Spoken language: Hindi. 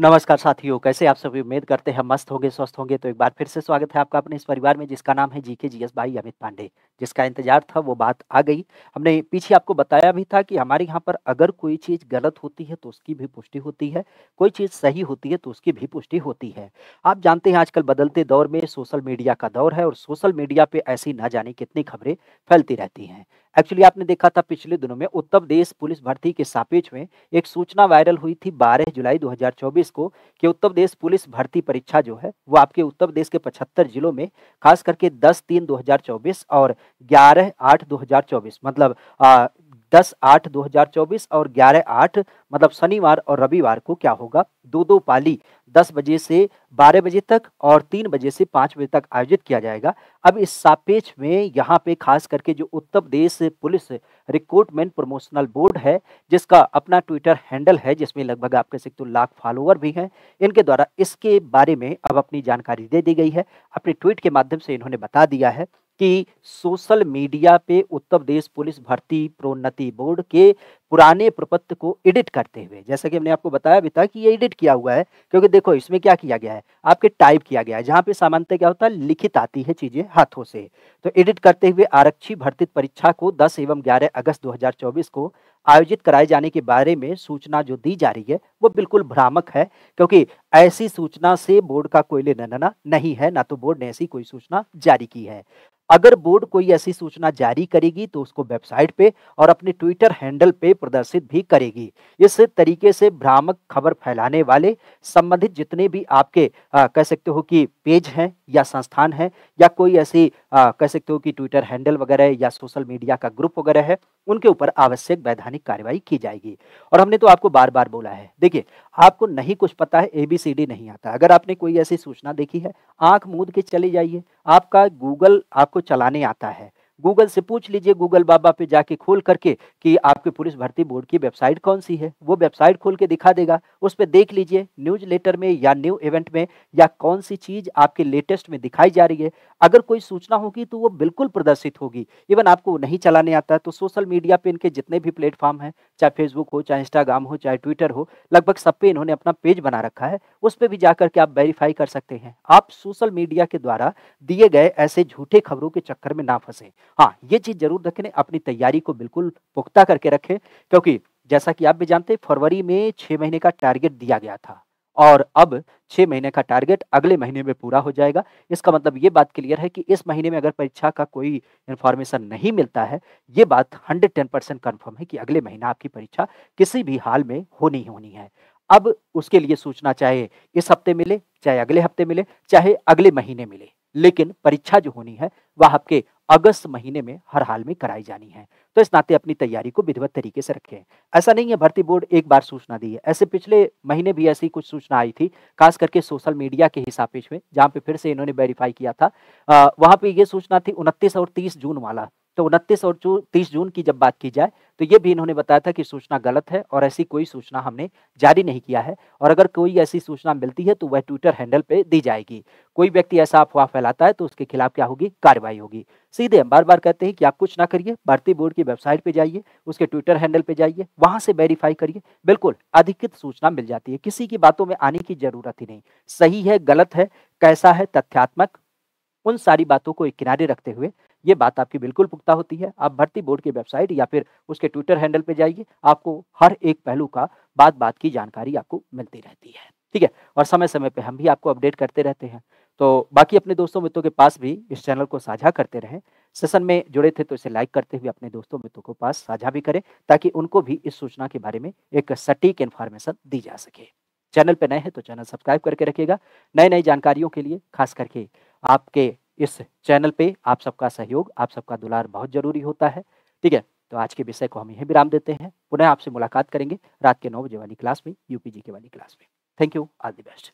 नमस्कार साथियों कैसे आप सभी उम्मीद करते हैं मस्त होंगे स्वस्थ होंगे तो एक बार फिर से स्वागत है आपका अपने इस परिवार में जिसका नाम है जीके जीएस भाई अमित पांडे जिसका इंतजार था वो बात आ गई हमने पीछे आपको बताया भी था कि हमारे यहाँ पर अगर कोई चीज़ गलत होती है तो उसकी भी पुष्टि होती है कोई चीज़ सही होती है तो उसकी भी पुष्टि होती है आप जानते हैं आजकल बदलते दौर में सोशल मीडिया का दौर है और सोशल मीडिया पर ऐसी ना जाने कितनी खबरें फैलती रहती हैं एक्चुअली आपने देखा था पिछले दिनों में उत्तर प्रदेश पुलिस भर्ती के सापेक्ष में एक सूचना वायरल हुई थी 12 जुलाई 2024 को कि उत्तर प्रदेश पुलिस भर्ती परीक्षा जो है वो आपके उत्तर प्रदेश के 75 जिलों में खास करके 10 तीन 2024 और 11 आठ 2024 मतलब दस आठ दो हजार चौबीस और ग्यारह आठ मतलब शनिवार और रविवार को क्या होगा दो दो पाली दस बजे से बारह बजे तक और तीन बजे से पाँच बजे तक आयोजित किया जाएगा अब इस सापेक्ष में यहाँ पे खास करके जो Uttar Pradesh police recruitment promotional board है जिसका अपना ट्विटर हैंडल है जिसमें लगभग आपके सिक्स तो लाख फॉलोअर भी हैं इनके द्वारा इसके बारे में अब अपनी जानकारी दे दी गई है अपने ट्वीट के माध्यम से इन्होंने बता दिया है कि सोशल मीडिया पे उत्तर प्रदेश पुलिस भर्ती प्रोन्नति बोर्ड के पुराने प्रपत्र को एडिट करते हुए जैसा कि हमने आपको बताया भी था कि ये एडिट किया हुआ है क्योंकि देखो इसमें क्या किया गया है आपके टाइप किया गया है जहाँ पे सामान्यतः क्या होता है लिखित आती है चीज़ें हाथों से तो एडिट करते हुए आरक्षी भर्ती परीक्षा को 10 एवं 11 अगस्त 2024 को आयोजित कराए जाने के बारे में सूचना जो दी जा रही है वो बिल्कुल भ्रामक है क्योंकि ऐसी सूचना से बोर्ड का कोई लेना नहीं है ना तो बोर्ड ने ऐसी कोई सूचना जारी की है अगर बोर्ड कोई ऐसी सूचना जारी करेगी तो उसको वेबसाइट पे और अपने ट्विटर हैंडल पे प्रदर्शित भी करेगी इस तरीके से भ्रामक खबर फैलाने वाले संबंधित जितने भी आपके आ, कह सकते हो कि पेज हैं या संस्थान हैं या कोई ऐसी आ, कह सकते हो कि ट्विटर हैंडल वगैरह या सोशल मीडिया का ग्रुप वगैरह है उनके ऊपर आवश्यक वैधानिक कार्रवाई की जाएगी और हमने तो आपको बार बार बोला है देखिए आपको नहीं कुछ पता है ए बी सी डी नहीं आता अगर आपने कोई ऐसी सूचना देखी है आंख मूद के चले जाइए आपका गूगल आपको चलाने आता है गूगल से पूछ लीजिए गूगल बाबा पे जाके खोल करके कि आपके पुलिस भर्ती बोर्ड की वेबसाइट कौन सी है वो वेबसाइट खोल के दिखा देगा उस पर देख लीजिए न्यूज लेटर में या न्यू इवेंट में या कौन सी चीज़ आपके लेटेस्ट में दिखाई जा रही है अगर कोई सूचना होगी तो वो बिल्कुल प्रदर्शित होगी इवन आपको नहीं चलाने आता तो सोशल मीडिया पे इनके जितने भी प्लेटफॉर्म हैं चाहे फेसबुक हो चाहे इंस्टाग्राम हो चाहे ट्विटर हो लगभग सब पे इन्होंने अपना पेज बना रखा है उस पर भी जा करके आप वेरीफाई कर सकते हैं आप सोशल मीडिया के द्वारा दिए गए ऐसे झूठे खबरों के चक्कर में ना फंसें हाँ ये चीज़ जरूर रखें अपनी तैयारी को बिल्कुल पुख्ता करके रखें क्योंकि जैसा कि आप भी जानते हैं फरवरी में छह महीने का टारगेट दिया गया था और अब छह महीने का टारगेट अगले महीने में पूरा हो जाएगा इसका मतलब ये बात क्लियर है कि इस महीने में अगर परीक्षा का कोई इन्फॉर्मेशन नहीं मिलता है ये बात हंड्रेड टेन परसेंट कन्फर्म है कि अगले महीना आपकी परीक्षा किसी भी हाल में होनी होनी है अब उसके लिए सूचना चाहे इस हफ्ते मिले चाहे अगले हफ्ते मिले चाहे अगले महीने मिले लेकिन परीक्षा जो होनी है वह आपके अगस्त महीने में हर हाल में कराई जानी है तो इस नाते अपनी तैयारी को विधिवत तरीके से रखें ऐसा नहीं है भर्ती बोर्ड एक बार सूचना दी है ऐसे पिछले महीने भी ऐसी कुछ सूचना आई थी खास करके सोशल मीडिया के हिसाब में जहाँ पे फिर से इन्होंने वेरीफाई किया था वहां वहाँ पे ये सूचना थी उनतीस और तीस जून वाला तो उनतीस और तीस जून की जब बात की जाए तो ये भी इन्होंने बताया था कि सूचना गलत है और ऐसी कोई सूचना हमने जारी नहीं किया है और अगर कोई ऐसी सूचना मिलती है तो वह ट्विटर हैंडल पर दी जाएगी कोई व्यक्ति ऐसा अफवाह फैलाता है तो उसके खिलाफ क्या होगी कार्रवाई होगी सीधे हम बार बार कहते हैं कि आप कुछ ना करिए भारतीय बोर्ड की वेबसाइट पर जाइए उसके ट्विटर हैंडल पर जाइए वहां से वेरीफाई करिए बिल्कुल अधिकृत सूचना मिल जाती है किसी की बातों में आने की जरूरत ही नहीं सही है गलत है कैसा है तथ्यात्मक उन सारी बातों को एक किनारे रखते हुए ये बात आपकी बिल्कुल पुख्ता होती है आप भर्ती बोर्ड की वेबसाइट या फिर उसके ट्विटर हैंडल पर जाइए आपको हर एक पहलू का बात बात की जानकारी आपको मिलती रहती है ठीक है और समय समय पर हम भी आपको अपडेट करते रहते हैं तो बाकी अपने दोस्तों मित्रों के पास भी इस चैनल को साझा करते रहें सेशन में जुड़े थे तो इसे लाइक करते हुए अपने दोस्तों मित्रों के पास साझा भी करें ताकि उनको भी इस सूचना के बारे में एक सटीक इन्फॉर्मेशन दी जा सके चैनल पर नए हैं तो चैनल सब्सक्राइब करके रखिएगा नए नई जानकारियों के लिए खास करके आपके इस चैनल पे आप सबका सहयोग आप सबका दुलार बहुत जरूरी होता है ठीक है तो आज के विषय को हम यहीं विराम देते हैं पुनः आपसे मुलाकात करेंगे रात के नौ बजे वाली क्लास में यूपीजी के वाली क्लास में thank you all the best